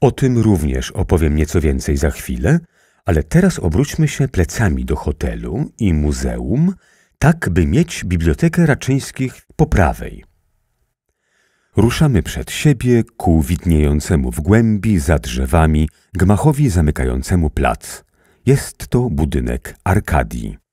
O tym również opowiem nieco więcej za chwilę, ale teraz obróćmy się plecami do hotelu i muzeum, tak by mieć Bibliotekę Raczyńskich po prawej. Ruszamy przed siebie ku widniejącemu w głębi za drzewami gmachowi zamykającemu plac. Jest to budynek Arkadii.